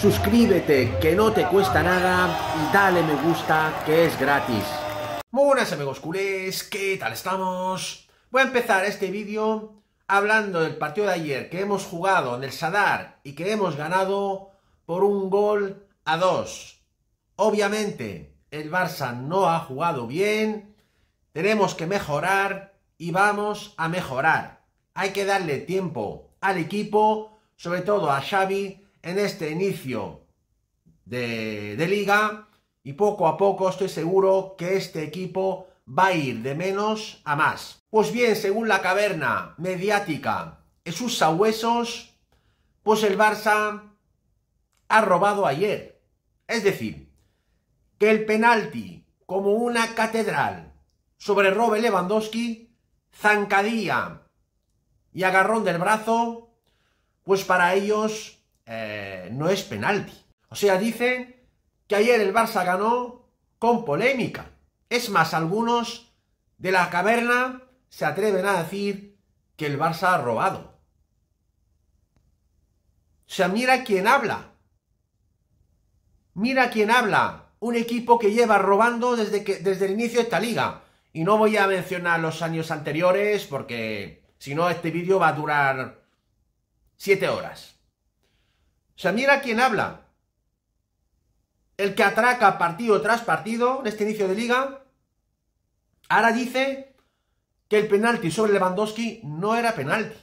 suscríbete que no te cuesta nada y dale me gusta que es gratis. Muy buenas amigos culés, ¿qué tal estamos? Voy a empezar este vídeo hablando del partido de ayer que hemos jugado en el Sadar y que hemos ganado por un gol a dos. Obviamente el Barça no ha jugado bien, tenemos que mejorar y vamos a mejorar. Hay que darle tiempo al equipo, sobre todo a Xavi, en este inicio de, liga y poco a poco estoy seguro que este equipo va a ir de menos a más. Pues bien, según la caverna mediática y sus sabuesos, pues el Barça ha robado ayer. Es decir, que el penalti, como una catedral, sobre Robert Lewandowski, zancadía y agarrón del brazo, pues para ellos eh, no es penalti. O sea, dicen que ayer el Barça ganó con polémica. Es más, algunos de la caverna se atreven a decir que el Barça ha robado. O sea, mira quién habla. Mira quién habla. Un equipo que lleva robando desde, que, desde el inicio de esta liga. Y no voy a mencionar los años anteriores porque si no este vídeo va a durar siete horas sea, mira quién habla. El que atraca partido tras partido en este inicio de liga, ahora dice que el penalti sobre Lewandowski no era penalti.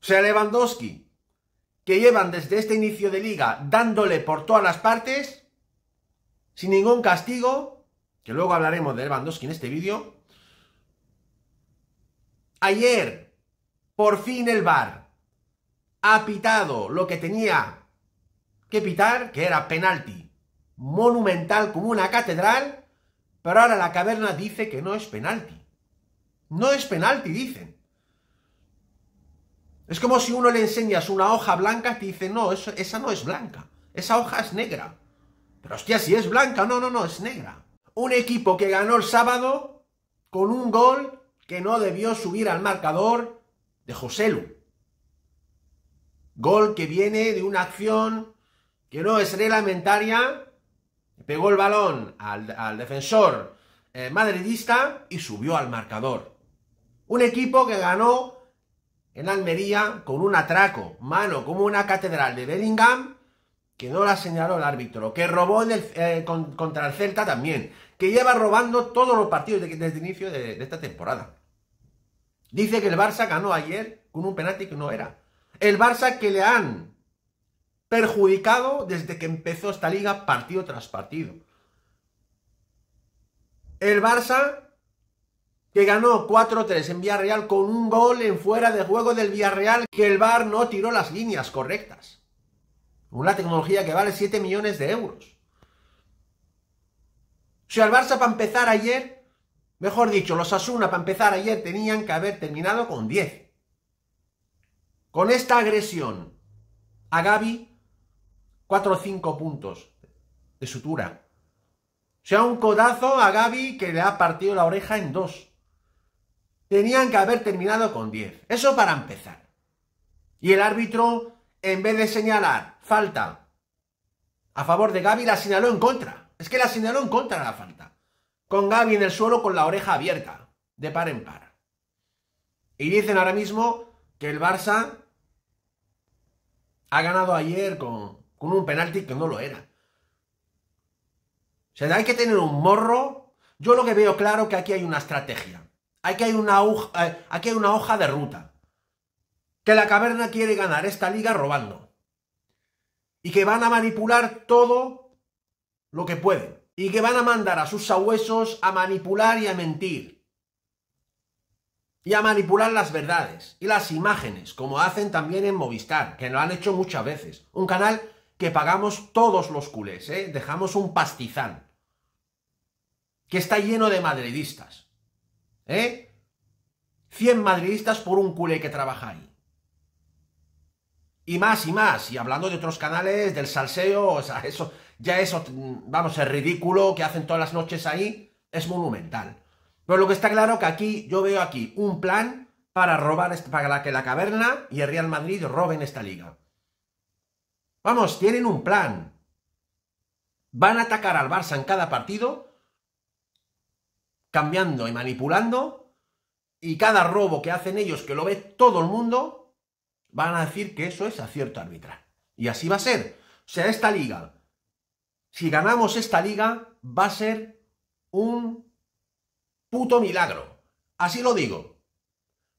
O sea, Lewandowski, que llevan desde este inicio de liga dándole por todas las partes, sin ningún castigo, que luego hablaremos de Lewandowski en este vídeo. Ayer, por fin el VAR ha pitado lo que tenía que pitar, que era penalti monumental como una catedral, pero ahora la caverna dice que no es penalti. No es penalti, dicen. Es como si uno le enseñas una hoja blanca y te dice, no, esa no es blanca, esa hoja es negra. Pero hostia, si es blanca, no, no, no, es negra. Un equipo que ganó el sábado con un gol que no debió subir al marcador de Joselu. Gol que viene de una acción que no es reglamentaria. Pegó el balón al, defensor eh, madridista y subió al marcador. Un equipo que ganó en Almería con un atraco, mano como una catedral de Bellingham, que no la señaló el árbitro, que robó eh, contra el Celta también, que lleva robando todos los partidos desde el inicio de esta temporada. Dice que el Barça ganó ayer con un penalti que no era. El Barça que le han perjudicado desde que empezó esta liga partido tras partido. El Barça que ganó 4-3 en Villarreal con un gol en fuera de juego del Villarreal que el Bar no tiró las líneas correctas. Una tecnología que vale 7 millones de euros. Si sea, el Barça para empezar ayer, mejor dicho, los Asuna para empezar ayer tenían que haber terminado con 10 con esta agresión a Gaby, 4 o 5 puntos de sutura. O sea, un codazo a Gaby que le ha partido la oreja en dos. Tenían que haber terminado con 10. Eso para empezar. Y el árbitro, en vez de señalar falta a favor de Gaby, la señaló en contra. Es que la señaló en contra la falta. Con Gaby en el suelo con la oreja abierta, de par en par. Y dicen ahora mismo que el Barça ha ganado ayer con, un penalti que no lo era. O sea, hay que tener un morro. Yo lo que veo claro es que aquí hay una estrategia. Aquí hay una, hoja, eh, aquí hay una hoja de ruta. Que la caverna quiere ganar esta liga robando. Y que van a manipular todo lo que pueden. Y que van a mandar a sus sabuesos a manipular y a mentir y a manipular las verdades y las imágenes, como hacen también en Movistar, que lo han hecho muchas veces. Un canal que pagamos todos los culés, ¿eh? dejamos un pastizal, que está lleno de madridistas. ¿Eh? 100 madridistas por un culé que trabaja ahí. Y más y más, y hablando de otros canales, del salseo, o sea, eso, ya eso, mm, vamos, el ridículo que hacen todas las noches ahí, es monumental. Pero lo que está claro que aquí, yo veo aquí un plan para robar, para que la caverna y el Real Madrid roben esta liga. Vamos, tienen un plan. Van a atacar al Barça en cada partido, cambiando y manipulando, y cada robo que hacen ellos, que lo ve todo el mundo, van a decir que eso es acierto arbitral. Y así va a ser. O sea, esta liga, si ganamos esta liga, va a ser un puto milagro. Así lo digo.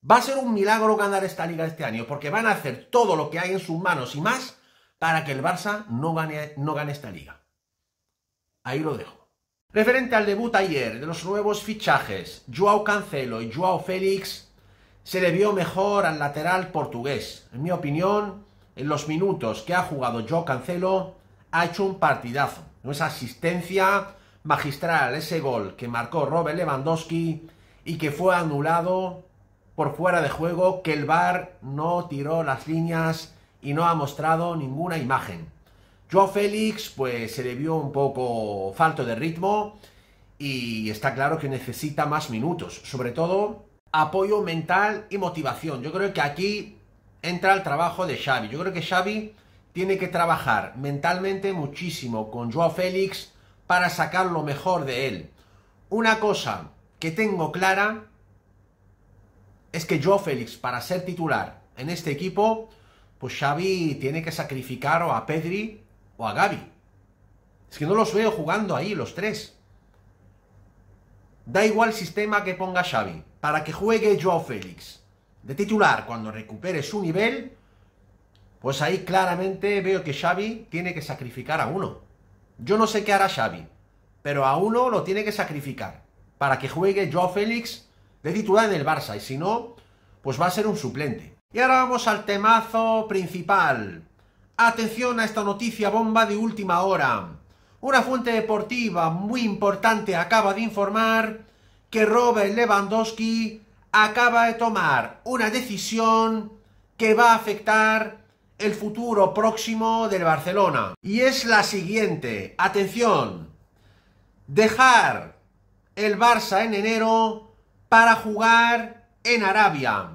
Va a ser un milagro ganar esta liga este año, porque van a hacer todo lo que hay en sus manos y más para que el Barça no gane, no gane esta liga. Ahí lo dejo. Referente al debut ayer de los nuevos fichajes, Joao Cancelo y Joao Félix, se le vio mejor al lateral portugués. En mi opinión, en los minutos que ha jugado Joao Cancelo, ha hecho un partidazo. No es asistencia, magistral ese gol que marcó Robert Lewandowski y que fue anulado por fuera de juego, que el VAR no tiró las líneas y no ha mostrado ninguna imagen. Joao Félix pues se le vio un poco falto de ritmo y está claro que necesita más minutos, sobre todo apoyo mental y motivación. Yo creo que aquí entra el trabajo de Xavi. Yo creo que Xavi tiene que trabajar mentalmente muchísimo con Joao Félix para sacar lo mejor de él. Una cosa que tengo clara es que yo, Félix, para ser titular en este equipo, pues Xavi tiene que sacrificar o a Pedri o a Gavi. Es que no los veo jugando ahí, los tres. Da igual sistema que ponga Xavi. Para que juegue yo Félix de titular cuando recupere su nivel, pues ahí claramente veo que Xavi tiene que sacrificar a uno. Yo no sé qué hará Xavi, pero a uno lo tiene que sacrificar para que juegue Joao Félix de titular en el Barça y si no, pues va a ser un suplente. Y ahora vamos al temazo principal. Atención a esta noticia bomba de última hora. Una fuente deportiva muy importante acaba de informar que Robert Lewandowski acaba de tomar una decisión que va a afectar el futuro próximo del Barcelona. Y es la siguiente, atención, dejar el Barça en enero para jugar en Arabia.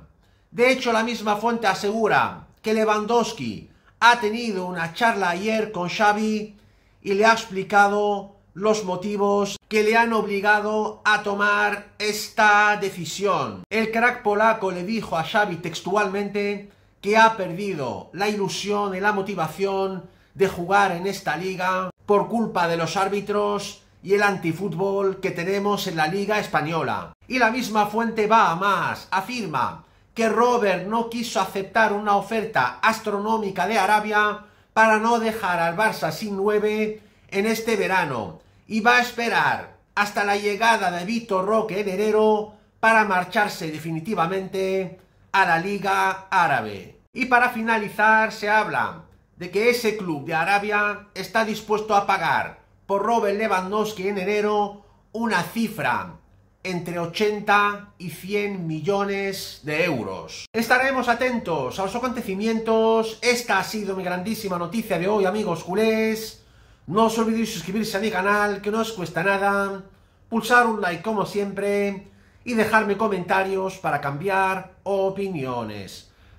De hecho, la misma fuente asegura que Lewandowski ha tenido una charla ayer con Xavi y le ha explicado los motivos que le han obligado a tomar esta decisión. El crack polaco le dijo a Xavi textualmente que ha perdido la ilusión y la motivación de jugar en esta liga por culpa de los árbitros y el antifútbol que tenemos en la liga española. Y la misma fuente va a más, afirma que Robert no quiso aceptar una oferta astronómica de Arabia para no dejar al Barça sin nueve en este verano y va a esperar hasta la llegada de Vitor Roque Heredero para marcharse definitivamente a la Liga Árabe. Y para finalizar, se habla de que ese club de Arabia está dispuesto a pagar por Robert Lewandowski en enero una cifra entre 80 y 100 millones de euros. Estaremos atentos a los acontecimientos. Esta ha sido mi grandísima noticia de hoy, amigos culés. No os olvidéis suscribirse a mi canal, que no os cuesta nada. Pulsar un like como siempre. Y dejarme comentarios para cambiar opiniones.